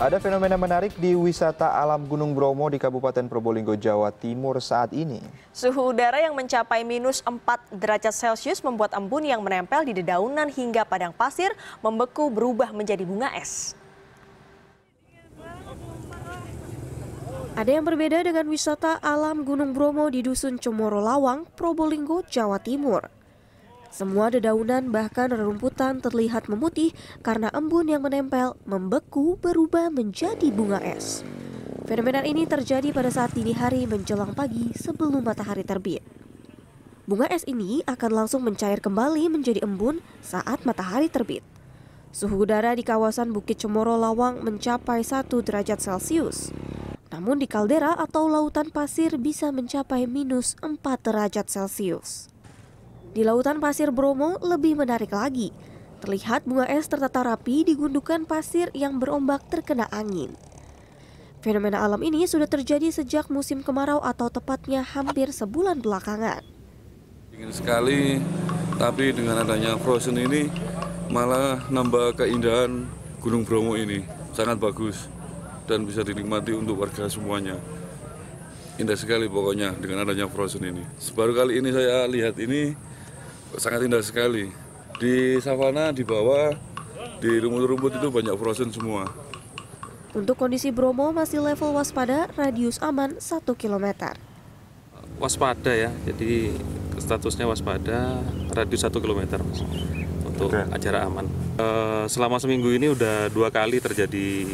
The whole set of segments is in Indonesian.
Ada fenomena menarik di wisata alam Gunung Bromo di Kabupaten Probolinggo, Jawa Timur saat ini. Suhu udara yang mencapai minus 4 derajat Celcius membuat embun yang menempel di dedaunan hingga padang pasir membeku berubah menjadi bunga es. Ada yang berbeda dengan wisata alam Gunung Bromo di Dusun Cemoro Lawang, Probolinggo, Jawa Timur. Semua dedaunan bahkan rerumputan terlihat memutih karena embun yang menempel, membeku, berubah menjadi bunga es. Fenomena ini terjadi pada saat dini hari menjelang pagi sebelum matahari terbit. Bunga es ini akan langsung mencair kembali menjadi embun saat matahari terbit. Suhu udara di kawasan Bukit Cemoro Lawang mencapai 1 derajat Celcius. Namun di kaldera atau lautan pasir bisa mencapai minus 4 derajat Celcius. Di lautan pasir Bromo lebih menarik lagi. Terlihat bunga es tertata rapi di gundukan pasir yang berombak terkena angin. Fenomena alam ini sudah terjadi sejak musim kemarau atau tepatnya hampir sebulan belakangan. Ingin sekali, tapi dengan adanya frozen ini malah nambah keindahan Gunung Bromo ini. Sangat bagus dan bisa dinikmati untuk warga semuanya. Indah sekali pokoknya dengan adanya frozen ini. Baru kali ini saya lihat ini sangat indah sekali. Di savana di bawah di rumput-rumput itu banyak frozen semua. Untuk kondisi Bromo masih level waspada, radius aman 1 km. Waspada ya, jadi statusnya waspada, radius 1 km untuk Oke. acara aman. E, selama seminggu ini udah dua kali terjadi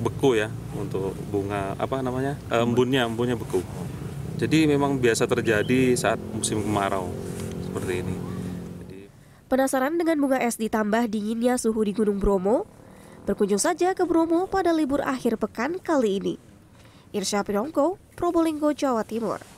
beku ya untuk bunga apa namanya e, embunnya embunnya beku. Jadi memang biasa terjadi saat musim kemarau seperti ini. Penasaran dengan bunga es ditambah dinginnya suhu di Gunung Bromo? Berkunjung saja ke Bromo pada libur akhir pekan kali ini. Irsyapirongko, Probolinggo, Jawa Timur.